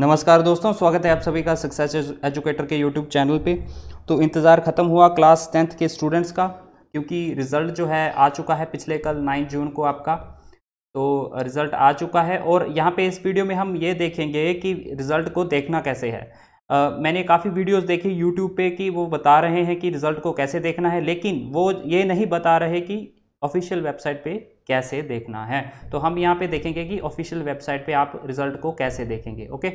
नमस्कार दोस्तों स्वागत है आप सभी का सक्सेस एजुकेटर के यूट्यूब चैनल पे तो इंतज़ार ख़त्म हुआ क्लास टेंथ के स्टूडेंट्स का क्योंकि रिज़ल्ट जो है आ चुका है पिछले कल नाइन जून को आपका तो रिज़ल्ट आ चुका है और यहाँ पे इस वीडियो में हम ये देखेंगे कि रिज़ल्ट को देखना कैसे है Uh, मैंने काफ़ी वीडियोस देखी यूट्यूब पे कि वो बता रहे हैं कि रिज़ल्ट को कैसे देखना है लेकिन वो ये नहीं बता रहे कि ऑफिशियल वेबसाइट पे कैसे देखना है तो हम यहाँ पे देखेंगे कि ऑफिशियल वेबसाइट पे आप रिजल्ट को कैसे देखेंगे ओके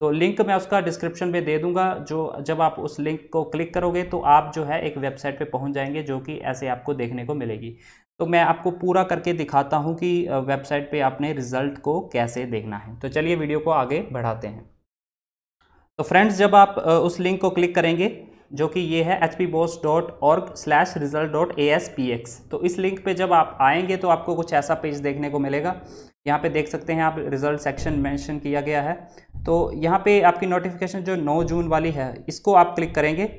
तो लिंक मैं उसका डिस्क्रिप्शन में दे दूंगा जो जब आप उस लिंक को क्लिक करोगे तो आप जो है एक वेबसाइट पे पहुँच जाएंगे जो कि ऐसे आपको देखने को मिलेगी तो मैं आपको पूरा करके दिखाता हूँ कि वेबसाइट पे आपने रिजल्ट को कैसे देखना है तो चलिए वीडियो को आगे बढ़ाते हैं तो फ्रेंड्स जब आप उस लिंक को क्लिक करेंगे जो कि ये है H P BOSE dot org slash result dot A S P X तो इस लिंक पे जब आप आएंगे तो आपको कुछ ऐसा पेज देखने को मिलेगा यहाँ पे देख सकते हैं आप रिजल्ट सेक्शन मेंशन किया गया है तो यहाँ पे आपकी नोटिफिकेशन जो 9 जून वाली है इसको आप क्लिक करेंगे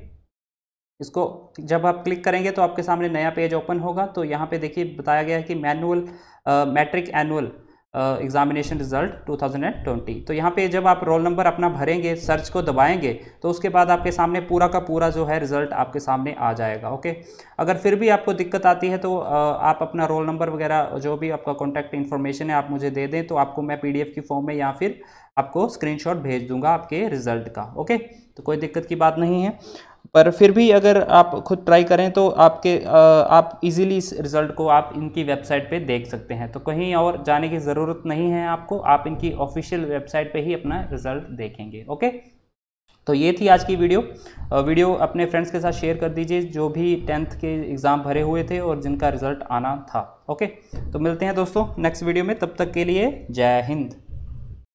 इसको जब आप क्लिक करेंगे तो आपके सामने नया पेज ओपन होगा तो यहाँ पे देखिए बताया गया है कि manual matric annual examination result 2020 तो यहाँ पे जब आप रोल नंबर अपना भरेंगे सर्च को दबाएंगे तो उसके बाद आपके सामने पूरा का पूरा जो है रिज़ल्ट आपके सामने आ जाएगा ओके अगर फिर भी आपको दिक्कत आती है तो आप अपना रोल नंबर वगैरह जो भी आपका कॉन्टैक्ट इन्फॉर्मेशन है आप मुझे दे दें तो आपको मैं पी की फॉर्म में या फिर आपको स्क्रीन भेज दूंगा आपके रिज़ल्ट का ओके तो कोई दिक्कत की बात नहीं है पर फिर भी अगर आप खुद ट्राई करें तो आपके आप इजीली इस रिज़ल्ट को आप इनकी वेबसाइट पे देख सकते हैं तो कहीं और जाने की ज़रूरत नहीं है आपको आप इनकी ऑफिशियल वेबसाइट पे ही अपना रिज़ल्ट देखेंगे ओके तो ये थी आज की वीडियो वीडियो अपने फ्रेंड्स के साथ शेयर कर दीजिए जो भी टेंथ के एग्ज़ाम भरे हुए थे और जिनका रिज़ल्ट आना था ओके तो मिलते हैं दोस्तों नेक्स्ट वीडियो में तब तक के लिए जय हिंद